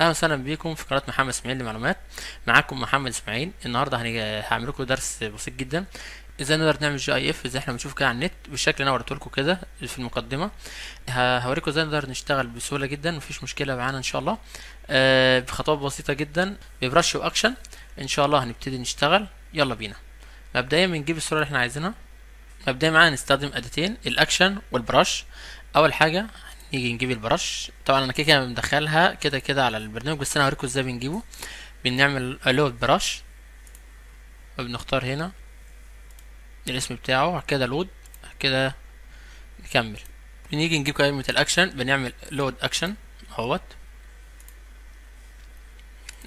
اهلا وسهلا بيكم في قناه محمد اسماعيل لمعلومات معاكم محمد اسماعيل النهارده هعمل لكم درس بسيط جدا ازاي نقدر نعمل جي اي اف زي احنا بنشوف كده على النت بالشكل اللي انا وريته لكم كده في المقدمه هوريكم ازاي نقدر نشتغل بسهوله جدا مفيش مشكله معانا ان شاء الله آه بخطوات بسيطه جدا ببرش واكشن ان شاء الله هنبتدي نشتغل يلا بينا مبدئيا بنجيب الصوره اللي احنا عايزينها مبدئيا معانا نستخدم اداتين الاكشن والبرش اول حاجه نيجي نجيب البرش طبعا انا كده كده مدخلها كده كده على البرنامج بس انا هوريكم ازاي بنجيبه بنعمل لود برش وبنختار هنا الاسم بتاعه كده لود كده نكمل بنيجي نجيب كلمه الاكشن بنعمل لود اكشن اهوت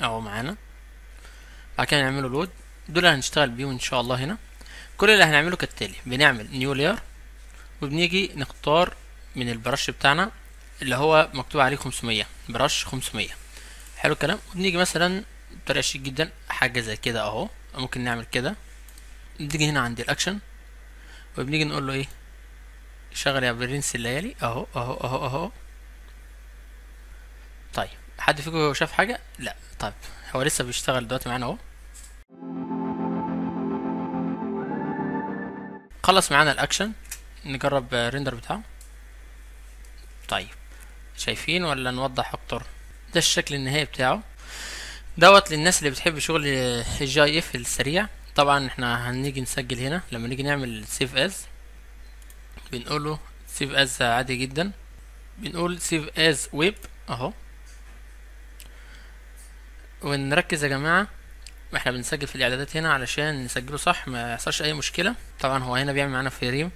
اهو معانا بعد كده نعمله لود دول هنشتغل بيهم ان شاء الله هنا كل اللي هنعمله كالتالي بنعمل نيو لاير وبنيجي نختار من البرش بتاعنا اللي هو مكتوب عليه 500 برش 500 حلو الكلام وبنيجي مثلا بطريقه شيك جدا حاجه زي كده اهو ممكن نعمل كده بنيجي هنا عند الاكشن وبنيجي نقول له ايه شغل يا برنس الليالي اهو اهو اهو اهو طيب حد فيكم شاف حاجه لا طيب هو لسه بيشتغل دلوقتي معانا اهو خلص معانا الاكشن نجرب الريندر بتاعه طيب شايفين ولا نوضح اكتر ده الشكل النهائي بتاعه دوت للناس اللي بتحب شغل الجي اف السريع طبعا احنا هنيجي نسجل هنا لما نيجي نعمل سيف از بنقوله سيف از عادي جدا بنقول سيف از ويب اهو ونركز يا جماعه احنا بنسجل في الاعدادات هنا علشان نسجله صح ما يحصلش اي مشكله طبعا هو هنا بيعمل معانا فريم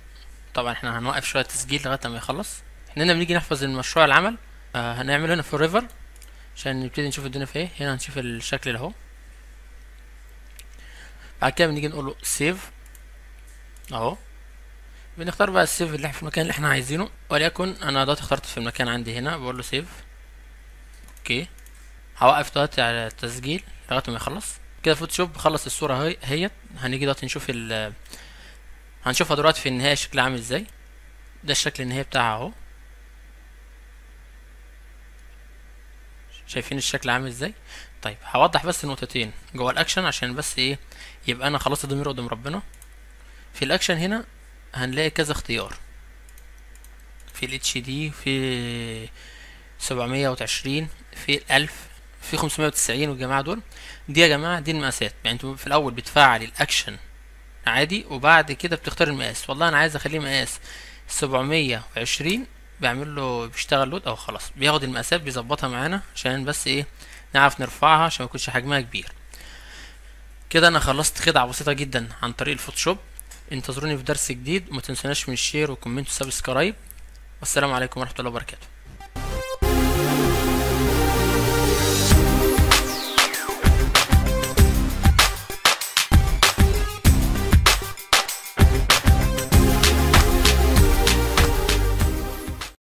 طبعا احنا هنوقف شويه تسجيل لغايه ما يخلص هنا بنيجي نحفظ المشروع العمل آه هنعمله هنا فوريفر عشان نبتدي نشوف الدنيا في ايه هنا هنشوف الشكل اللي اهو بعد كده بنيجي نقول له سيف اهو بنختار بقى السيف اللي احنا في المكان اللي احنا عايزينه وليكن انا دلوقتي اخترت في المكان عندي هنا بقول له سيف اوكي هوقف دلوقتي على التسجيل لغايه ما يخلص كده فوتوشوب خلص الصوره اهي هيت هنيجي دلوقتي نشوف ال هنشوفها دلوقتي في النهايه شكلها عامل ازاي ده الشكل النهائي بتاعها اهو شايفين الشكل عامل ازاي طيب هوضح بس نقطتين جوه الاكشن عشان بس ايه يبقى انا خلاص ضميري قدام ربنا في الاكشن هنا هنلاقي كذا اختيار في الاتش دي في 720 في 1000 في 590 والجماعه دول دي يا جماعه دي المقاسات يعني انتوا في الاول بتفعل الاكشن عادي وبعد كده بتختار المقاس والله انا عايز اخليه مقاس 720 بيعمل له بيشتغل لود اهو خلاص بياخد المقاسات بيظبطها معانا عشان بس ايه نعرف نرفعها عشان ما يكونش حجمها كبير كده انا خلصت خدعه بسيطه جدا عن طريق الفوتوشوب انتظروني في درس جديد وما تنسوناش من الشير والكومنت وسبسكرايب والسلام عليكم ورحمه الله وبركاته